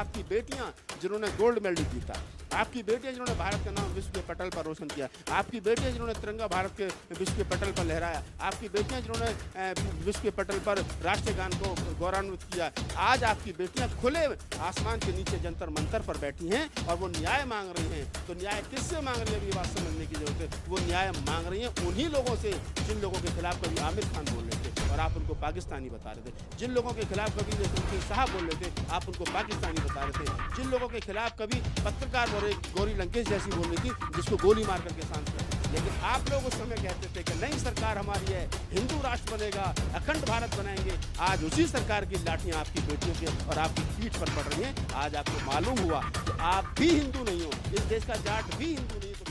आपकी बेटियां जिन्होंने गोल्ड मेडल जीता आपकी बेटी है जिन्होंने भारत का नाम विश्व के पटल पर रोशन किया आपकी बेटी है जिन्होंने तिरंगा भारत के विश्व के पटल पर लहराया आपकी बेटियाँ जिन्होंने विश्व के पटल पर राष्ट्रीय गान को गौरवान्वित किया आज आपकी बेटियाँ खुले आसमान के नीचे जंतर मंतर पर बैठी हैं और वो न्याय मांग रही हैं तो न्याय किससे मांग रही है ये बात समझने की जरूरत है वो न्याय मांग रही हैं उन्हीं लोगों से जिन लोगों के खिलाफ कभी आमिर खान बोल रहे थे और आप उनको पाकिस्तानी बता रहे थे जिन लोगों के खिलाफ कभी जैसे साहब बोल रहे थे आप उनको पाकिस्तानी बता रहे थे जिन लोगों के खिलाफ कभी पत्रकार बोल और एक गौरी लंकेश जैसी बोलनी थी जिसको गोली मार करके शांत कर लेकिन आप लोग उस समय कहते थे कि नई सरकार हमारी है हिंदू राष्ट्र बनेगा अखंड भारत बनाएंगे आज उसी सरकार की लाठियां आपकी बेटियों के और आपकी पीठ पर पड़ रही हैं आज आपको मालूम हुआ कि आप भी हिंदू नहीं हो इस देश का जाट भी हिंदू नहीं तो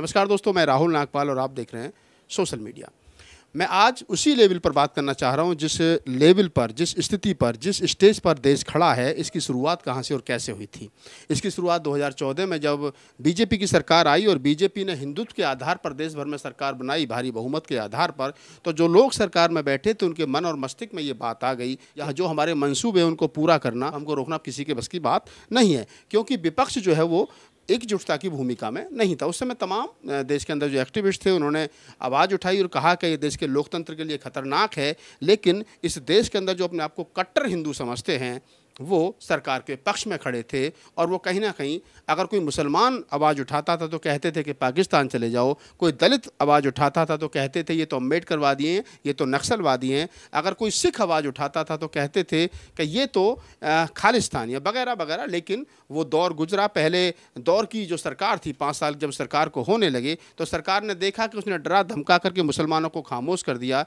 नमस्कार दोस्तों मैं राहुल नागपाल और आप देख रहे हैं सोशल मीडिया मैं आज उसी लेवल पर बात करना चाह रहा हूँ जिस लेवल पर जिस स्थिति पर जिस स्टेज पर देश खड़ा है इसकी शुरुआत कहाँ से और कैसे हुई थी इसकी शुरुआत 2014 में जब बीजेपी की सरकार आई और बीजेपी ने हिंदुत्व के आधार पर देश भर में सरकार बनाई भारी बहुमत के आधार पर तो जो लोग सरकार में बैठे थे उनके मन और मस्तिष्क में ये बात आ गई यह जो हमारे मनसूबे हैं उनको पूरा करना हमको रोकना किसी के बस की बात नहीं है क्योंकि विपक्ष जो है वो एकजुटता की भूमिका में नहीं था उस समय तमाम देश के अंदर जो एक्टिविस्ट थे उन्होंने आवाज़ उठाई और कहा कि ये देश के लोकतंत्र के लिए खतरनाक है लेकिन इस देश के अंदर जो अपने आप को कट्टर हिंदू समझते हैं वो सरकार के पक्ष में खड़े थे और वो कहीं ना कहीं अगर कोई मुसलमान आवाज़ उठाता था तो कहते थे कि पाकिस्तान चले जाओ कोई दलित आवाज़ उठाता था तो कहते थे ये तो अम्बेड करवा दिए ये तो नक्सलवादी हैं अगर कोई सिख आवाज़ उठाता था तो कहते थे कि ये तो खालिस्तान या वगैरह वगैरह लेकिन वो दौर गुजरा पहले दौर की जो सरकार थी पाँच साल जब सरकार को होने लगे तो सरकार ने देखा कि उसने डरा धमका करके मुसलमानों को खामोश कर दिया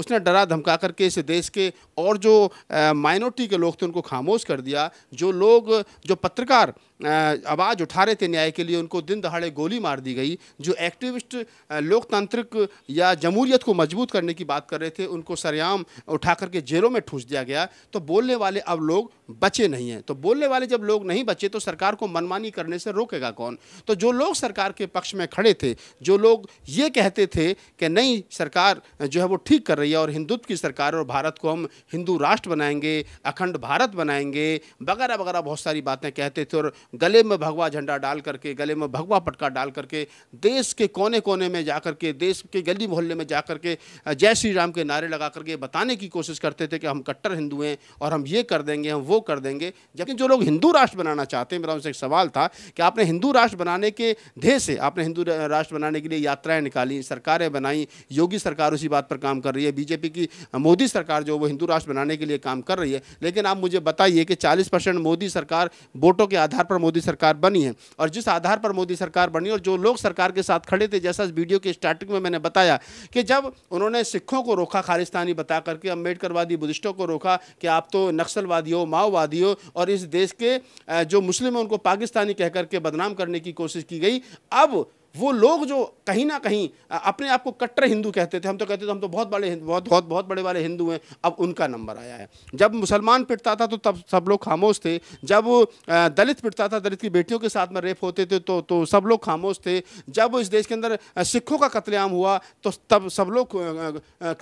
उसने डरा धमका करके इस देश के और जो माइनॉरिटी के लोग थे उनको खामोश कर दिया जो लोग जो पत्रकार आवाज़ उठा रहे थे न्याय के लिए उनको दिन दहाड़े गोली मार दी गई जो एक्टिविस्ट लोकतांत्रिक या जमहूरियत को मजबूत करने की बात कर रहे थे उनको सरेआम उठा करके जेलों में ठूस दिया गया तो बोलने वाले अब लोग बचे नहीं हैं तो बोलने वाले जब लोग नहीं बचे तो सरकार को मनमानी करने से रोकेगा कौन तो जो लोग सरकार के पक्ष में खड़े थे जो लोग ये कहते थे कि नहीं सरकार जो है वो ठीक कर रही है और हिंदुत्व की सरकार और भारत को हम हिंदू राष्ट्र बनाएंगे अखंड भारत बनाएंगे वगैरह वगैरह बहुत सारी बातें कहते थे और गले में भगवा झंडा डाल करके गले में भगवा पटका डाल करके देश के कोने कोने में जा करके देश के गली मोहल्ले में जा करके जय श्री राम के नारे लगा करके बताने की कोशिश करते थे कि हम कट्टर हिंदू हैं और हम ये कर देंगे हम वो कर देंगे जबकि जो लोग हिंदू राष्ट्र बनाना चाहते हैं मेरा उनसे एक सवाल था कि आपने हिंदू राष्ट्र बनाने के ध्येय से आपने हिंदू राष्ट्र बनाने के लिए यात्राएँ निकाली सरकारें बनाई योगी सरकार उसी बात पर काम कर रही है बीजेपी की मोदी सरकार जो वो हिंदू राष्ट्र बनाने के लिए काम कर रही है लेकिन आप मुझे बताइए कि चालीस मोदी सरकार वोटों के आधार पर मोदी सरकार बनी है और जिस आधार पर मोदी सरकार बनी और जो लोग सरकार के साथ खड़े थे जैसा इस वीडियो के स्टार्टिंग में मैंने बताया कि जब उन्होंने सिखों को रोका खालिस्तानी बता करके अम्बेडकरवादी बुद्धिस्टों को रोका कि आप तो नक्सलवादी हो माओवादी हो और इस देश के जो मुस्लिम हैं उनको पाकिस्तानी कहकर के बदनाम करने की कोशिश की गई अब वो लोग जो कहीं ना कहीं अपने आप को कट्टर हिंदू कहते थे हम तो कहते थे हम तो बहुत बड़े बहुत बहुत बहुत बड़े वाले हिंदू हैं अब उनका नंबर आया है जब मुसलमान पिटता था तो तब सब लोग खामोश थे जब दलित पिटता था दलित की बेटियों के साथ में रेप होते थे तो तो सब लोग खामोश थे जब इस देश के अंदर सिखों का कत्लेआम हुआ तो तब सब लोग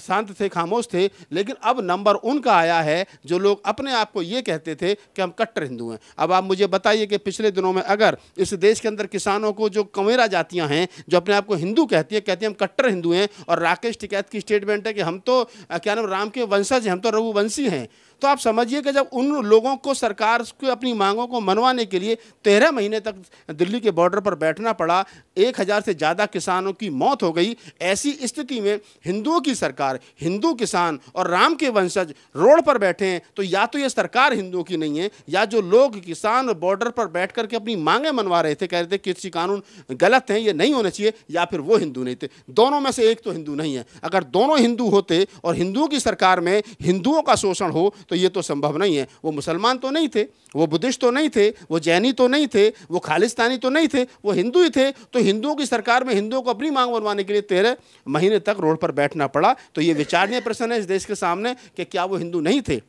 शांत थे खामोश थे लेकिन अब नंबर उनका आया है जो लोग अपने आप को ये कहते थे कि हम कट्टर हिंदू हैं अब आप मुझे बताइए कि पिछले दिनों में अगर इस देश के अंदर किसानों को जो कंवेरा जाती पार्टियां हैं जो अपने आप को हिंदू कहती हैं कहती हैं हम कट्टर हिंदू हैं और राकेश टिकैत की स्टेटमेंट है कि हम तो क्या नाम राम के वंशज हैं हम तो रघुवंशी हैं तो आप समझिए कि जब उन लोगों को सरकार को अपनी मांगों को मनवाने के लिए तेरह महीने तक दिल्ली के बॉर्डर पर बैठना पड़ा एक हज़ार से ज़्यादा किसानों की मौत हो गई ऐसी स्थिति में हिंदुओं की सरकार हिंदू किसान और राम के वंशज रोड पर बैठे हैं तो या तो ये सरकार हिंदुओं की नहीं है या जो लोग किसान बॉर्डर पर बैठ करके अपनी मांगें मनवा रहे थे कह रहे थे कृषि कानून गलत हैं ये नहीं होने चाहिए या फिर वो हिंदू नहीं थे दोनों में से एक तो हिंदू नहीं है अगर दोनों हिंदू होते और हिंदुओं की सरकार में हिंदुओं का शोषण हो तो ये तो संभव नहीं है वो मुसलमान तो नहीं थे वो बुद्धिस्ट तो नहीं थे वो जैनी तो नहीं थे वो खालिस्तानी तो नहीं थे वो हिंदू ही थे तो हिंदुओं की सरकार में हिंदुओं को अपनी मांग बनवाने के लिए तेरह महीने तक रोड पर बैठना पड़ा तो ये विचारणीय प्रश्न है इस देश के सामने कि क्या वो हिंदू नहीं थे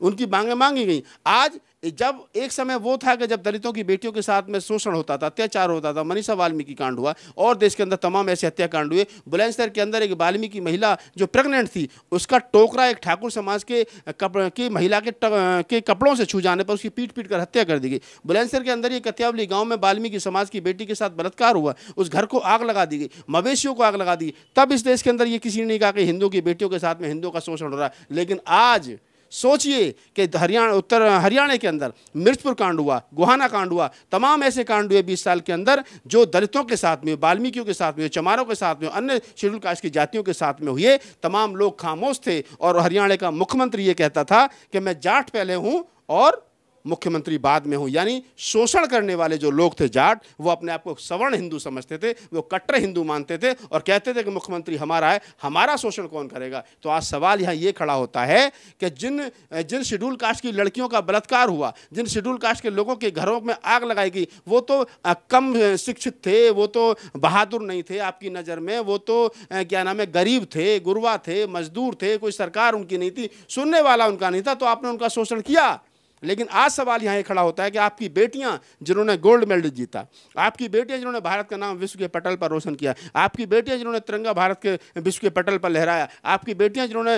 उनकी मांगें मांगी गई आज जब एक समय वो था कि जब दलितों की बेटियों के साथ में शोषण होता था अत्याचार होता था मनीषा वाल्मीकि कांड हुआ और देश के अंदर तमाम ऐसे हत्याकांड हुए बुलंदशहर के अंदर एक वाल्मीकि महिला जो प्रेग्नेंट थी उसका टोकरा एक ठाकुर समाज के कपड़ की महिला के के कपड़ों से छू जाने पर उसकी पीट पीट कर हत्या कर दी गई बुलंदशहर के अंदर एक कत्यावली गाँव में वाल्मीकि समाज की बेटी के साथ बलात्कार हुआ उस घर को आग लगा दी गई मवेशियों को आग लगा दी तब इस देश के अंदर ये किसी ने कहा कि हिंदू की बेटियों के साथ में हिंदुओं का शोषण हो रहा लेकिन आज सोचिए कि हरियाणा उत्तर हरियाणा के अंदर मिर्चपुर कांड हुआ गुहाना कांड हुआ तमाम ऐसे कांड हुए बीस साल के अंदर जो दलितों के साथ में वाल्मीकियों के साथ में चमारों के साथ में अन्य शेड्यूल कास्ट की जातियों के साथ में हुए तमाम लोग खामोश थे और हरियाणा का मुख्यमंत्री ये कहता था कि मैं जाट पहले हूँ और मुख्यमंत्री बाद में हो यानी शोषण करने वाले जो लोग थे जाट वो अपने आप को सवर्ण हिंदू समझते थे वो कट्टर हिंदू मानते थे और कहते थे कि मुख्यमंत्री हमारा है हमारा शोषण कौन करेगा तो आज सवाल यहाँ ये खड़ा होता है कि जिन जिन शेड्यूल कास्ट की लड़कियों का बलात्कार हुआ जिन शेड्यूल कास्ट के लोगों के घरों में आग लगाई गई वो तो कम शिक्षित थे वो तो बहादुर नहीं थे आपकी नज़र में वो तो क्या नाम है गरीब थे गुरवा थे मजदूर थे कोई सरकार उनकी नहीं थी सुनने वाला उनका नहीं था तो आपने उनका शोषण किया लेकिन आज सवाल यहाँ खड़ा होता है कि आपकी बेटियाँ जिन्होंने गोल्ड मेडल जीता आपकी बेटियाँ जिन्होंने भारत का नाम विश्व के पटल पर रोशन किया आपकी बेटियाँ जिन्होंने तिरंगा भारत के विश्व के पटल पर लहराया आपकी बेटियाँ जिन्होंने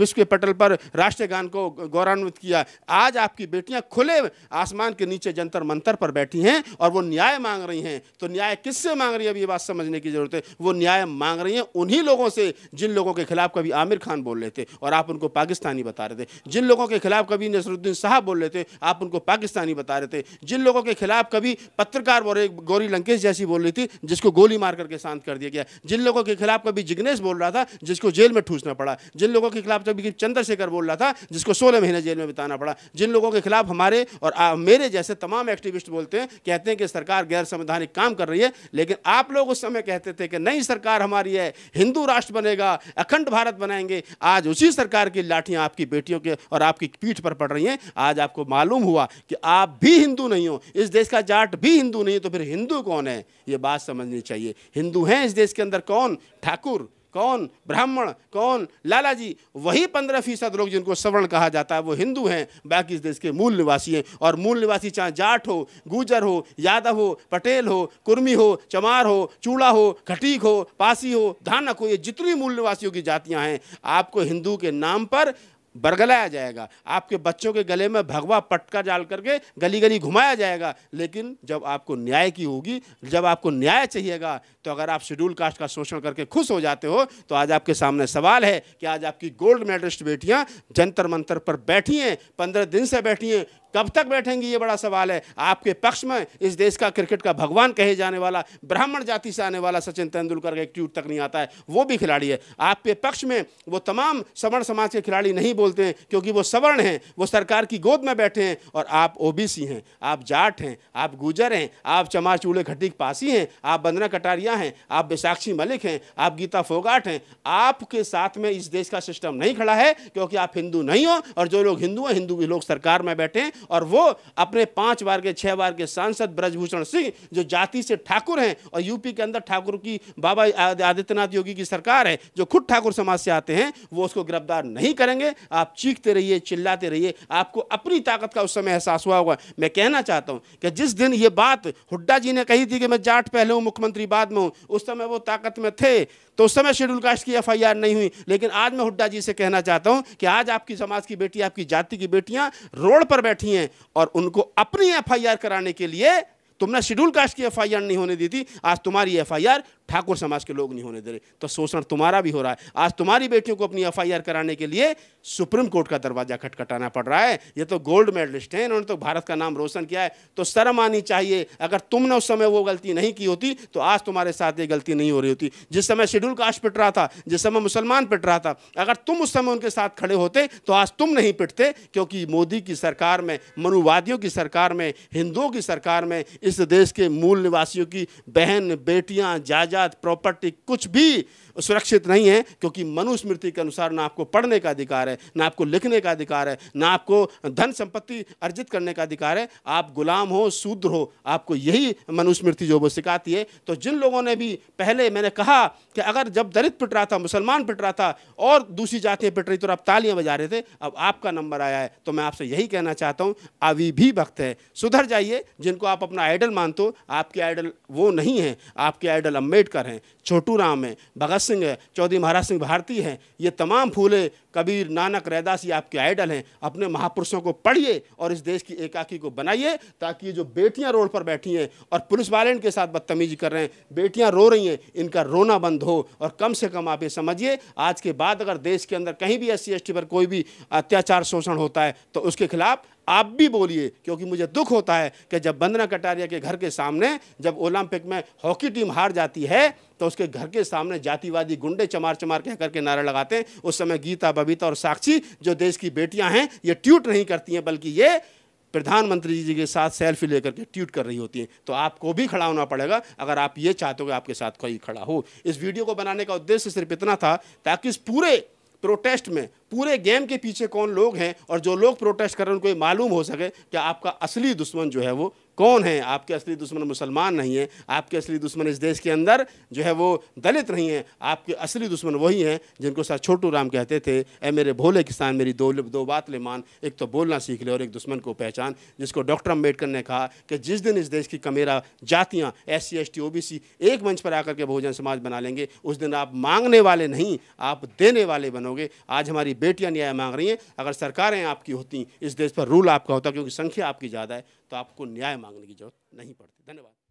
विश्व के पटल पर राष्ट्रीय गान को गौरवान्वित किया आज आपकी बेटियाँ खुले आसमान के नीचे जंतर मंतर पर बैठी हैं और वो न्याय मांग रही हैं तो न्याय किससे मांग रही है अभी ये बात समझने की ज़रूरत है वो न्याय मांग रही हैं उन्हीं लोगों से जिन लोगों के खिलाफ कभी आमिर खान बोल रहे थे और आप उनको पाकिस्तानी बता रहे थे जिन लोगों के खिलाफ कभी नसरुद्दीन साहब खिलाफ बोल रहे थे आप उनको पाकिस्तानी बता रहे थे जिन लोगों के खिलाफ कभी पत्रकार और एक गौरी लंकेश जैसी बोल रही थी जिसको गोली मार करके शांत कर दिया गया जिन लोगों के खिलाफ कभी जिग्नेश बोल रहा था जिसको जेल में ठूसना पड़ा जिन लोगों के खिलाफ कभी चंद्रशेखर बोल रहा था जिसको सोलह महीने जेल में बिताना पड़ा जिन लोगों के खिलाफ हमारे और मेरे जैसे तमाम एक्टिविस्ट बोलते हैं कहते हैं कि सरकार गैर संवैधानिक काम कर रही है लेकिन आप लोग उस समय कहते थे कि नई सरकार हमारी है हिंदू राष्ट्र बनेगा अखंड भारत बनाएंगे आज उसी सरकार की लाठियां आपकी बेटियों के और आपकी पीठ पर पड़ रही हैं आज आपको मालूम हुआ कि आप भी हिंदू नहीं हो इस देश का जाट भी हिंदू नहीं तो फिर हिंदू कौन है ये बात समझनी चाहिए हिंदू हैं इस देश के अंदर कौन ठाकुर कौन ब्राह्मण कौन लाला जी वही पंद्रह फीसद लोग जिनको सवर्ण कहा जाता है वो हिंदू हैं बाकी इस देश के मूल निवासी हैं और मूल निवासी चाहे जाट हो गुजर हो यादव हो पटेल हो कुर्मी हो चमार हो चूड़ा हो खटीक हो पासी हो धानक हो ये जितनी मूल निवासियों की जातियाँ हैं आपको हिंदू के नाम पर बरगलाया जाएगा आपके बच्चों के गले में भगवा पटका डाल करके गली गली घुमाया जाएगा लेकिन जब आपको न्याय की होगी जब आपको न्याय चाहिएगा तो अगर आप शेड्यूल कास्ट का शोषण करके खुश हो जाते हो तो आज आपके सामने सवाल है कि आज आपकी गोल्ड मेडलिस्ट बेटियाँ जंतर मंतर पर बैठी हैं पंद्रह दिन से बैठी हैं कब तक बैठेंगी ये बड़ा सवाल है आपके पक्ष में इस देश का क्रिकेट का भगवान कहे जाने वाला ब्राह्मण जाति से आने वाला सचिन तेंदुलकर का एक ट्यूट तक नहीं आता है वो भी खिलाड़ी है आपके पक्ष में वो तमाम सवर्ण समाज के खिलाड़ी नहीं बोलते हैं क्योंकि वो सवर्ण हैं वो सरकार की गोद में बैठे हैं और आप ओ हैं आप जाट हैं आप गुजर हैं आप चमार चूड़े घटी पासी हैं आप बंदना कटारिया हैं आप विशाक्षी मलिक हैं आप गीता फोगाट हैं आपके साथ में इस देश का सिस्टम नहीं खड़ा है क्योंकि आप हिंदू नहीं हो और जो लोग हिंदू हैं हिंदू के लोग सरकार में बैठे हैं और वो अपने पांच बार के छह बार के सांसद ब्रजभूषण सिंह जो जाति से ठाकुर हैं और यूपी के अंदर ठाकुर की बाबा आदित्यनाथ योगी की सरकार है जो खुद ठाकुर समाज से आते हैं वो उसको गिरफ्तार नहीं करेंगे आप चीखते रहिए चिल्लाते रहिए आपको अपनी ताकत का उस समय एहसास हुआ होगा मैं कहना चाहता हूँ कि जिस दिन ये बात हुड्डा जी ने कही थी कि मैं जाट पहले हूँ मुख्यमंत्री बाद में हूँ उस समय वो ताकत में थे तो उस समय शेड्यूल कास्ट की एफआईआर नहीं हुई लेकिन आज मैं हुड्डा जी से कहना चाहता हूँ कि आज आपकी समाज की बेटी आपकी जाति की बेटियाँ रोड पर बैठी की हैं और उनको अपनी एफआईआर कराने के लिए तुमने शेड्यूल कास्ट की एफआईआर नहीं होने दी थी आज तुम्हारी एफआईआर ठाकुर समाज के लोग नहीं होने दे रहे तो शोषण तुम्हारा भी हो रहा है आज तुम्हारी बेटियों को अपनी एफ कराने के लिए सुप्रीम कोर्ट का दरवाज़ा खटखटाना पड़ रहा है ये तो गोल्ड मेडलिस्ट हैं इन्होंने तो भारत का नाम रोशन किया है तो शर्म आनी चाहिए अगर तुमने उस समय वो गलती नहीं की होती तो आज तुम्हारे साथ ये गलती नहीं हो रही होती जिस समय शेड्यूल कास्ट पिट रहा था जिस समय मुसलमान पिट रहा था अगर तुम उस समय उनके साथ खड़े होते तो आज तुम नहीं पिटते क्योंकि मोदी की सरकार में मनुवादियों की सरकार में हिंदुओं की सरकार में इस देश के मूल निवासियों की बहन बेटियाँ जाजा जायदाद प्रॉपर्टी कुछ भी सुरक्षित नहीं है क्योंकि मनुस्मृति के अनुसार ना आपको पढ़ने का अधिकार है ना आपको लिखने का अधिकार है ना आपको धन संपत्ति अर्जित करने का अधिकार है आप गुलाम हो शूद्र हो आपको यही मनुस्मृति जो वो सिखाती है तो जिन लोगों ने भी पहले मैंने कहा कि अगर जब दलित पिट रहा था मुसलमान पिट रहा था और दूसरी जातियाँ पिट रही तो आप तालियाँ बजा रहे थे अब आपका नंबर आया है तो मैं आपसे यही कहना चाहता हूँ अभी भी वक्त है सुधर जाइए जिनको आप अपना आइडल मानते हो आपके आइडल वो नहीं हैं आपके आइडल अम्बेडकर हैं छोटू राम हैं भगत सिंह है चौधरी महाराज सिंह भारती हैं ये तमाम फूले कबीर नानक रैदास ये आपके आइडल हैं अपने महापुरुषों को पढ़िए और इस देश की एकाकी को बनाइए ताकि जो बेटियां रोड पर बैठी हैं और पुलिस वाले इनके साथ बदतमीजी कर रहे हैं बेटियां रो रही हैं इनका रोना बंद हो और कम से कम आप ये समझिए आज के बाद अगर देश के अंदर कहीं भी एस सी पर कोई भी अत्याचार शोषण होता है तो उसके खिलाफ आप भी बोलिए क्योंकि मुझे दुख होता है कि जब बंदना कटारिया के घर के सामने जब ओलंपिक में हॉकी टीम हार जाती है तो उसके घर के सामने जातिवादी गुंडे चमार चमार कहकर के नारा लगाते हैं उस समय गीता बबीता और साक्षी जो देश की बेटियां हैं ये ट्यूट नहीं करती हैं बल्कि ये प्रधानमंत्री जी के साथ सेल्फी लेकर के ट्वीट कर रही होती हैं तो आपको भी खड़ा होना पड़ेगा अगर आप ये चाहते हो कि आपके साथ कोई खड़ा हो इस वीडियो को बनाने का उद्देश्य सिर्फ इतना था ताकि इस पूरे प्रोटेस्ट में पूरे गेम के पीछे कौन लोग हैं और जो लोग प्रोटेस्ट कर रहे हैं उनको ये मालूम हो सके कि आपका असली दुश्मन जो है वो कौन है आपके असली दुश्मन मुसलमान नहीं है आपके असली दुश्मन इस देश के अंदर जो है वो दलित नहीं है आपके असली दुश्मन वही हैं जिनको सर छोटू राम कहते थे ए मेरे भोले किसान मेरी दो दो बात ले मान एक तो बोलना सीख ले और एक दुश्मन को पहचान जिसको डॉक्टर अम्बेडकर ने कहा कि जिस दिन इस देश की कमेरा जातियाँ S C S T O B C एक मंच पर आकर के बहुजन समाज बना लेंगे उस दिन आप मांगने वाले नहीं आप देने वाले बनोगे आज हमारी बेटियाँ न्याय मांग रही हैं अगर सरकारें आपकी होती इस देश पर रूल आपका होता क्योंकि संख्या आपकी ज़्यादा है तो आपको न्याय मांगने की जरूरत नहीं पड़ती धन्यवाद